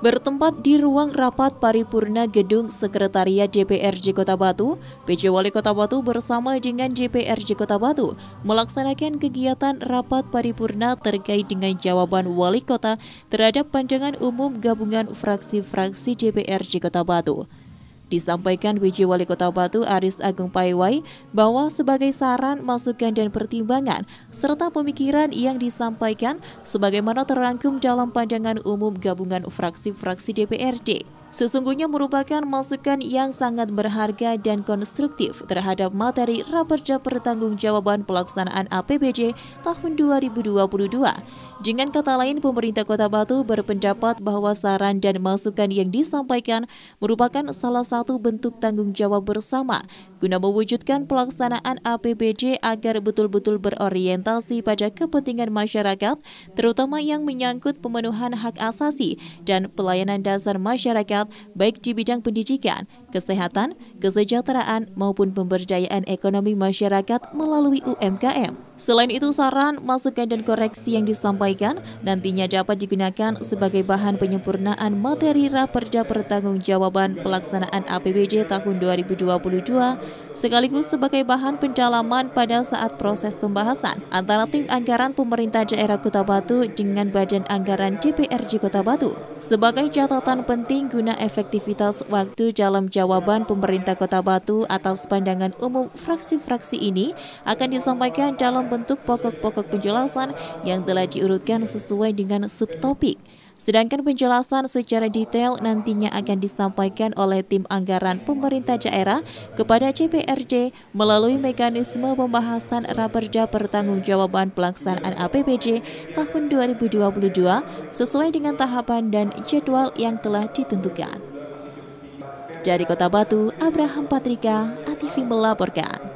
Bertempat di ruang rapat paripurna gedung Sekretariat DPRD Kota Batu, PJ Wali Kota Batu bersama dengan DPRD Kota Batu melaksanakan kegiatan rapat paripurna terkait dengan jawaban Wali Kota terhadap pandangan umum gabungan fraksi-fraksi DPRD Kota Batu. Disampaikan Wiji Wali Kota Batu Aris Agung Paiwai bahwa sebagai saran, masukan dan pertimbangan serta pemikiran yang disampaikan sebagaimana terangkum dalam pandangan umum gabungan fraksi-fraksi DPRD sesungguhnya merupakan masukan yang sangat berharga dan konstruktif terhadap materi Raperda Pertanggungjawaban Pelaksanaan APBJ tahun 2022. Dengan kata lain, pemerintah Kota Batu berpendapat bahwa saran dan masukan yang disampaikan merupakan salah satu bentuk tanggung jawab bersama guna mewujudkan pelaksanaan APBD agar betul-betul berorientasi pada kepentingan masyarakat, terutama yang menyangkut pemenuhan hak asasi dan pelayanan dasar masyarakat baik di bidang pendidikan, kesehatan, kesejahteraan maupun pemberdayaan ekonomi masyarakat melalui UMKM. Selain itu, saran, masukan, dan koreksi yang disampaikan nantinya dapat digunakan sebagai bahan penyempurnaan materi Raperda Pertanggungjawaban Pelaksanaan APBJ tahun 2022, sekaligus sebagai bahan pendalaman pada saat proses pembahasan antara tim anggaran pemerintah daerah Kota Batu dengan Badan Anggaran DPRD Kota Batu. Sebagai catatan penting guna efektivitas waktu dalam jawaban pemerintah Kota Batu atas pandangan umum fraksi-fraksi ini akan disampaikan dalam bentuk pokok-pokok penjelasan yang telah diurutkan sesuai dengan subtopik. Sedangkan penjelasan secara detail nantinya akan disampaikan oleh tim anggaran pemerintah daerah kepada CPRD melalui mekanisme pembahasan Raperda Pertanggungjawaban Pelaksanaan APBD tahun 2022 sesuai dengan tahapan dan jadwal yang telah ditentukan. Dari Kota Batu, Abraham Patrika, ATV melaporkan.